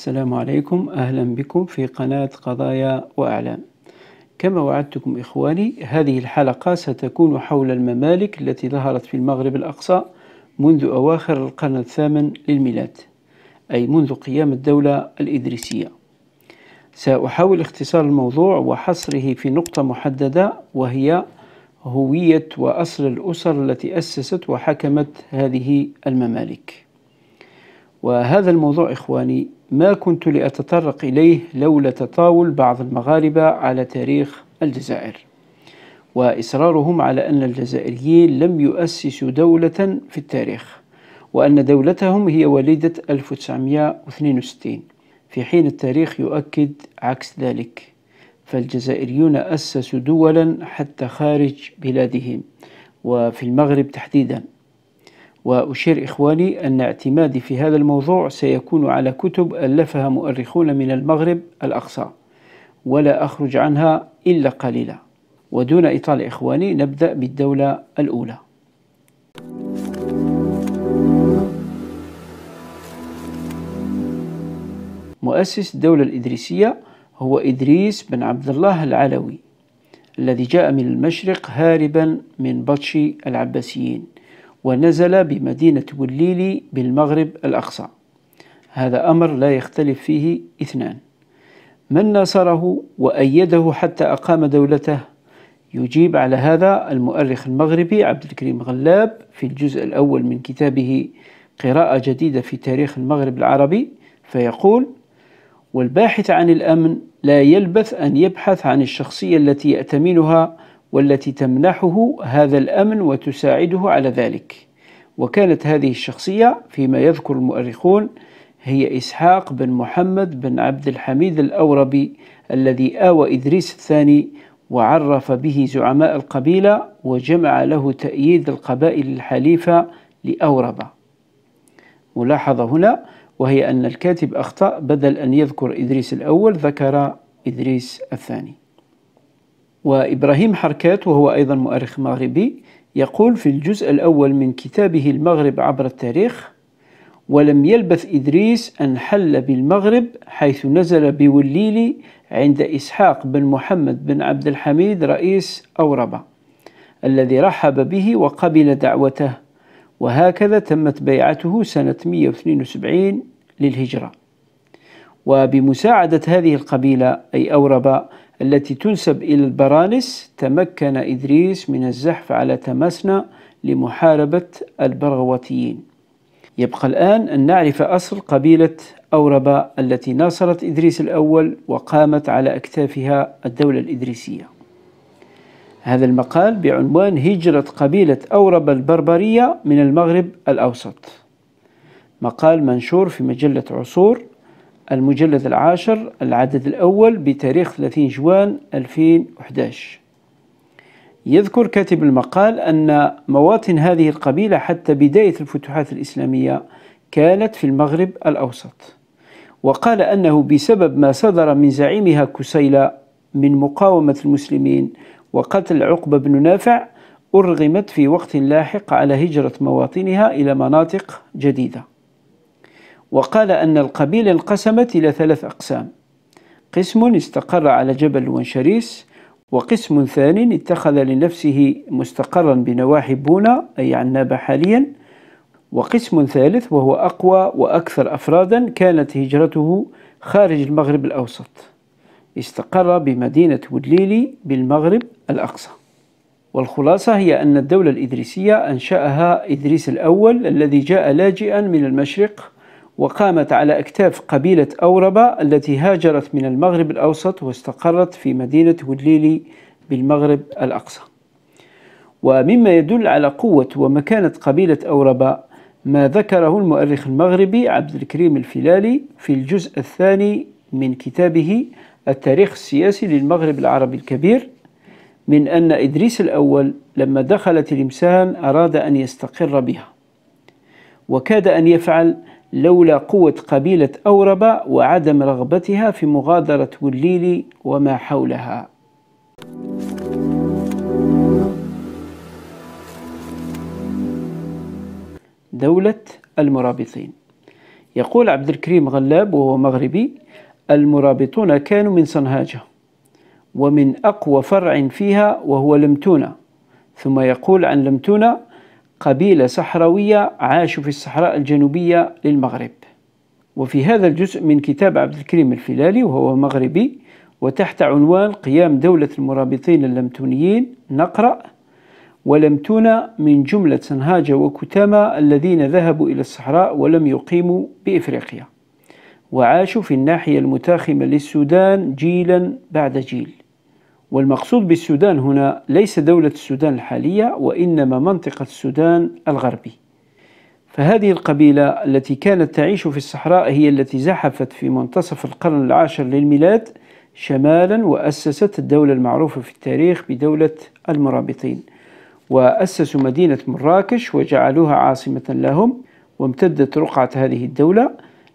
السلام عليكم أهلا بكم في قناة قضايا وأعلام كما وعدتكم إخواني هذه الحلقة ستكون حول الممالك التي ظهرت في المغرب الأقصى منذ أواخر القرن الثامن للميلاد أي منذ قيام الدولة الإدريسية سأحاول اختصار الموضوع وحصره في نقطة محددة وهي هوية وأصل الأسر التي أسست وحكمت هذه الممالك وهذا الموضوع إخواني ما كنت لأتطرق إليه لولا تطاول بعض المغاربة على تاريخ الجزائر وإصرارهم على أن الجزائريين لم يؤسسوا دولة في التاريخ وأن دولتهم هي وليدة 1962 في حين التاريخ يؤكد عكس ذلك فالجزائريون أسسوا دولا حتى خارج بلادهم وفي المغرب تحديدا وأشير إخواني أن اعتمادي في هذا الموضوع سيكون على كتب ألفها مؤرخون من المغرب الأقصى ولا أخرج عنها إلا قليلا ودون إطالة إخواني نبدأ بالدولة الأولى مؤسس الدولة الإدريسية هو إدريس بن عبد الله العلوي الذي جاء من المشرق هاربا من بطش العباسيين ونزل بمدينة والليل بالمغرب الأقصى هذا أمر لا يختلف فيه اثنان من ناصره وأيده حتى أقام دولته يجيب على هذا المؤرخ المغربي عبد الكريم غلاب في الجزء الأول من كتابه قراءة جديدة في تاريخ المغرب العربي فيقول والباحث عن الأمن لا يلبث أن يبحث عن الشخصية التي يأتمنها والتي تمنحه هذا الامن وتساعده على ذلك وكانت هذه الشخصيه فيما يذكر المؤرخون هي اسحاق بن محمد بن عبد الحميد الاوربي الذي اوى ادريس الثاني وعرف به زعماء القبيله وجمع له تأييد القبائل الحليفه لأوربة ملاحظة هنا وهي أن الكاتب أخطأ بدل أن يذكر إدريس الأول ذكر إدريس الثاني وإبراهيم حركات وهو أيضا مؤرخ مغربي يقول في الجزء الأول من كتابه المغرب عبر التاريخ ولم يلبث إدريس أن حل بالمغرب حيث نزل بوليلي عند إسحاق بن محمد بن عبد الحميد رئيس أوربة الذي رحب به وقبل دعوته وهكذا تمت بيعته سنة 172 للهجرة وبمساعدة هذه القبيلة أي أوربة التي تنسب إلى البرانس تمكن إدريس من الزحف على تماسنا لمحاربة البرغوثيين يبقى الآن أن نعرف أصل قبيلة أوربا التي ناصرت إدريس الأول وقامت على أكتافها الدولة الإدريسية هذا المقال بعنوان هجرة قبيلة أوربا البربرية من المغرب الأوسط مقال منشور في مجلة عصور المجلد العاشر العدد الأول بتاريخ 30 جوان 2011 يذكر كاتب المقال أن مواطن هذه القبيلة حتى بداية الفتوحات الإسلامية كانت في المغرب الأوسط وقال أنه بسبب ما صدر من زعيمها كسيلة من مقاومة المسلمين وقتل عقبة بن نافع أرغمت في وقت لاحق على هجرة مواطنها إلى مناطق جديدة وقال أن القبيلة انقسمت إلى ثلاث أقسام قسم استقر على جبل ونشريس وقسم ثان اتخذ لنفسه مستقرا بنواحي بونا أي عنابة حاليا وقسم ثالث وهو أقوى وأكثر أفرادا كانت هجرته خارج المغرب الأوسط استقر بمدينة ودليلي بالمغرب الأقصى والخلاصة هي أن الدولة الإدريسية أنشأها إدريس الأول الذي جاء لاجئا من المشرق وقامت على أكتاف قبيلة أوربا التي هاجرت من المغرب الأوسط واستقرت في مدينة هدليلي بالمغرب الأقصى ومما يدل على قوة ومكانة قبيلة أوربا ما ذكره المؤرخ المغربي عبد الكريم الفلالي في الجزء الثاني من كتابه التاريخ السياسي للمغرب العربي الكبير من أن إدريس الأول لما دخلت تلمسان أراد أن يستقر بها وكاد أن يفعل لولا قوة قبيلة أوربا وعدم رغبتها في مغادرة وليلي وما حولها دولة المرابطين يقول عبد الكريم غلاب وهو مغربي المرابطون كانوا من صنهاجة ومن أقوى فرع فيها وهو لمتونة ثم يقول عن لمتونة قبيلة صحراوية عاشوا في الصحراء الجنوبية للمغرب وفي هذا الجزء من كتاب عبد الكريم الفلالي وهو مغربي وتحت عنوان قيام دولة المرابطين اللمتونيين نقرأ ولمتون من جملة سنهاجة وكتامة الذين ذهبوا إلى الصحراء ولم يقيموا بإفريقيا وعاشوا في الناحية المتاخمة للسودان جيلا بعد جيل والمقصود بالسودان هنا ليس دولة السودان الحالية وإنما منطقة السودان الغربي فهذه القبيلة التي كانت تعيش في الصحراء هي التي زحفت في منتصف القرن العاشر للميلاد شمالا وأسست الدولة المعروفة في التاريخ بدولة المرابطين وأسسوا مدينة مراكش وجعلوها عاصمة لهم وامتدت رقعة هذه الدولة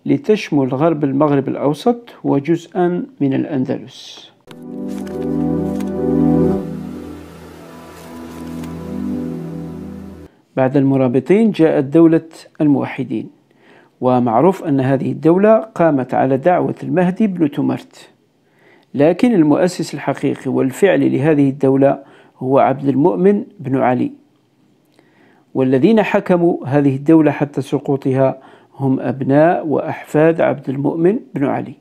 لتشمل غرب المغرب الأوسط وجزءا من الأندلس. thank you بعد المرابطين جاءت دولة الموحدين ومعروف أن هذه الدولة قامت على دعوة المهدي بن تمرت لكن المؤسس الحقيقي والفعلي لهذه الدولة هو عبد المؤمن بن علي والذين حكموا هذه الدولة حتى سقوطها هم أبناء وأحفاد عبد المؤمن بن علي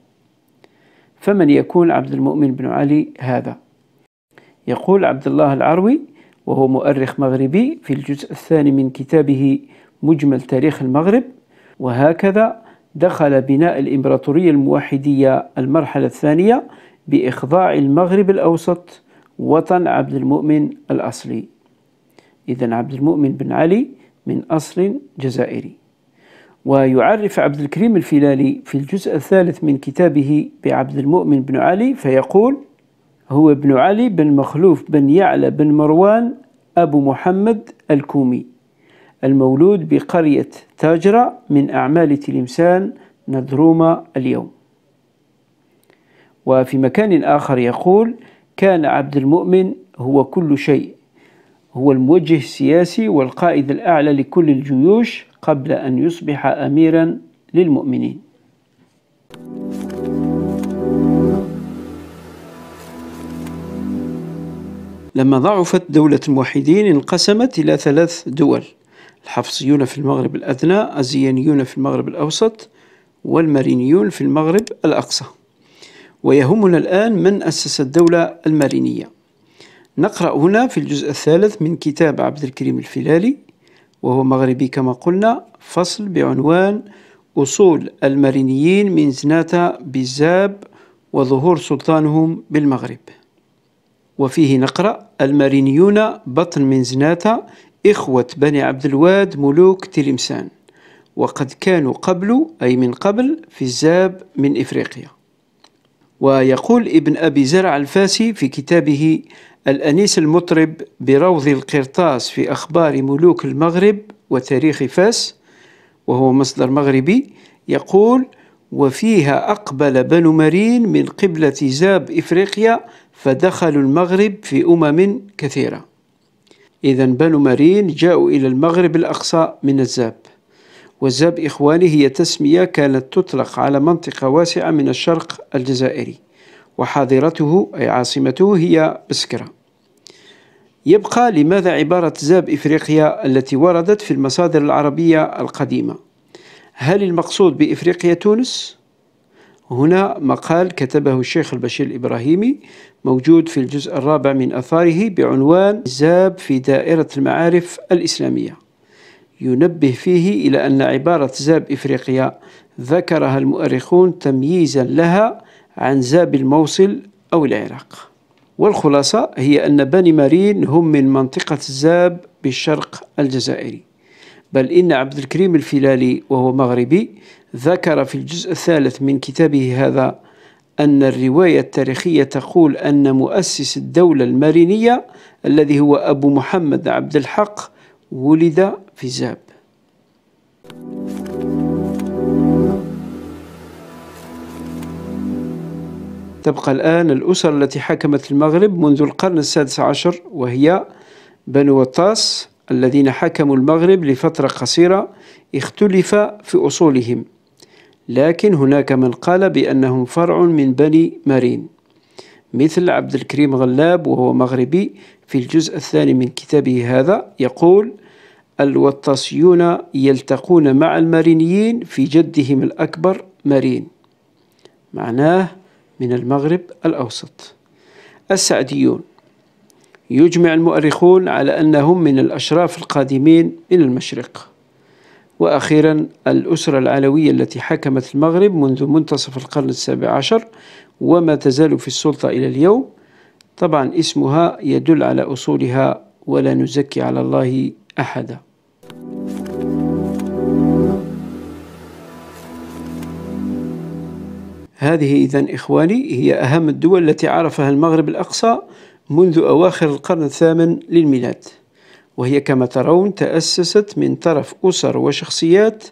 فمن يكون عبد المؤمن بن علي هذا يقول عبد الله العروي وهو مؤرخ مغربي في الجزء الثاني من كتابه مجمل تاريخ المغرب وهكذا دخل بناء الإمبراطورية الموحدية المرحلة الثانية بإخضاع المغرب الأوسط وطن عبد المؤمن الأصلي إذا عبد المؤمن بن علي من أصل جزائري ويعرف عبد الكريم الفلالي في الجزء الثالث من كتابه بعبد المؤمن بن علي فيقول هو ابن علي بن مخلوف بن يعلى بن مروان أبو محمد الكومي المولود بقرية تاجرة من أعمال تلمسان ندروما اليوم وفي مكان آخر يقول كان عبد المؤمن هو كل شيء هو الموجه السياسي والقائد الأعلى لكل الجيوش قبل أن يصبح أميرا للمؤمنين لما ضعفت دولة الموحدين انقسمت إلى ثلاث دول الحفصيون في المغرب الأدنى الزيانيون في المغرب الأوسط والمارينيون في المغرب الأقصى ويهمنا الآن من أسس الدولة المارينية نقرأ هنا في الجزء الثالث من كتاب عبد الكريم الفلالي وهو مغربي كما قلنا فصل بعنوان أصول المارينيين من زناتا بزاب وظهور سلطانهم بالمغرب وفيه نقرأ المارينيون بطن من زناتة إخوة بني عبد الواد ملوك تلمسان وقد كانوا قبل أي من قبل في الزاب من إفريقيا ويقول ابن أبي زرع الفاسي في كتابه الأنيس المطرب بروض القرطاس في أخبار ملوك المغرب وتاريخ فاس وهو مصدر مغربي يقول وفيها أقبل بنو مرين من قبلة زاب إفريقيا فدخلوا المغرب في أمم كثيرة إذا بنو مرين جاءوا إلى المغرب الأقصى من الزاب والزاب إخواني هي تسمية كانت تطلق على منطقة واسعة من الشرق الجزائري وحاضرته أي عاصمته هي بسكرة يبقى لماذا عبارة زاب إفريقيا التي وردت في المصادر العربية القديمة هل المقصود بإفريقيا تونس؟ هنا مقال كتبه الشيخ البشير الإبراهيمي موجود في الجزء الرابع من أثاره بعنوان زاب في دائرة المعارف الإسلامية ينبه فيه إلى أن عبارة زاب إفريقيا ذكرها المؤرخون تمييزا لها عن زاب الموصل أو العراق والخلاصة هي أن بني مارين هم من منطقة الزاب بالشرق الجزائري بل إن عبد الكريم الفلالي وهو مغربي ذكر في الجزء الثالث من كتابه هذا أن الرواية التاريخية تقول أن مؤسس الدولة المارينية الذي هو أبو محمد عبد الحق ولد في زاب تبقى الآن الأسر التي حكمت المغرب منذ القرن السادس عشر وهي بنو وطاس الذين حكموا المغرب لفترة قصيرة اختلف في أصولهم لكن هناك من قال بأنهم فرع من بني مارين مثل عبد الكريم غلاب وهو مغربي في الجزء الثاني من كتابه هذا يقول الوطاسيون يلتقون مع المارينيين في جدهم الأكبر مارين معناه من المغرب الأوسط السعديون يجمع المؤرخون على أنهم من الأشراف القادمين إلى المشرق وأخيرا الأسرة العلوية التي حكمت المغرب منذ منتصف القرن السابع عشر وما تزال في السلطة إلى اليوم طبعا اسمها يدل على أصولها ولا نزكي على الله أحدا هذه إذا إخواني هي أهم الدول التي عرفها المغرب الأقصى منذ أواخر القرن الثامن للميلاد وهي كما ترون تأسست من طرف أسر وشخصيات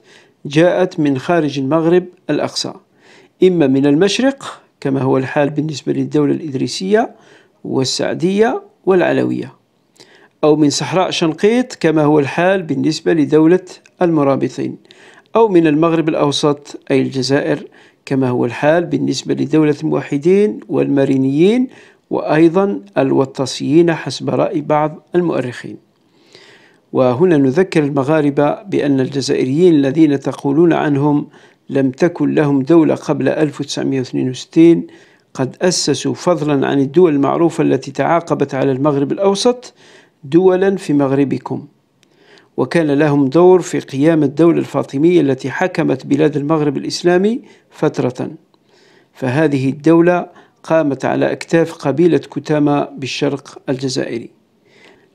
جاءت من خارج المغرب الأقصى إما من المشرق كما هو الحال بالنسبة للدولة الإدريسية والسعدية والعلوية أو من صحراء شنقيط كما هو الحال بالنسبة لدولة المرابطين أو من المغرب الأوسط أي الجزائر كما هو الحال بالنسبة لدولة الموحدين والمارينيين وأيضا الوطاسيين حسب رأي بعض المؤرخين وهنا نذكر المغاربة بأن الجزائريين الذين تقولون عنهم لم تكن لهم دولة قبل 1962 قد أسسوا فضلا عن الدول المعروفة التي تعاقبت على المغرب الأوسط دولا في مغربكم وكان لهم دور في قيام الدولة الفاطمية التي حكمت بلاد المغرب الإسلامي فترة فهذه الدولة قامت على أكتاف قبيلة كتامة بالشرق الجزائري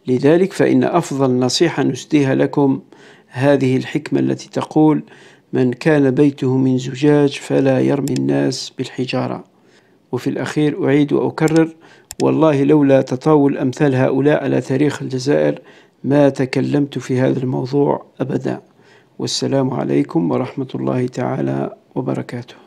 لذلك فإن أفضل نصيحة نسديها لكم هذه الحكمة التي تقول من كان بيته من زجاج فلا يرمي الناس بالحجارة وفي الأخير أعيد وأكرر والله لولا تطاول أمثال هؤلاء على تاريخ الجزائر ما تكلمت في هذا الموضوع أبدا والسلام عليكم ورحمة الله تعالى وبركاته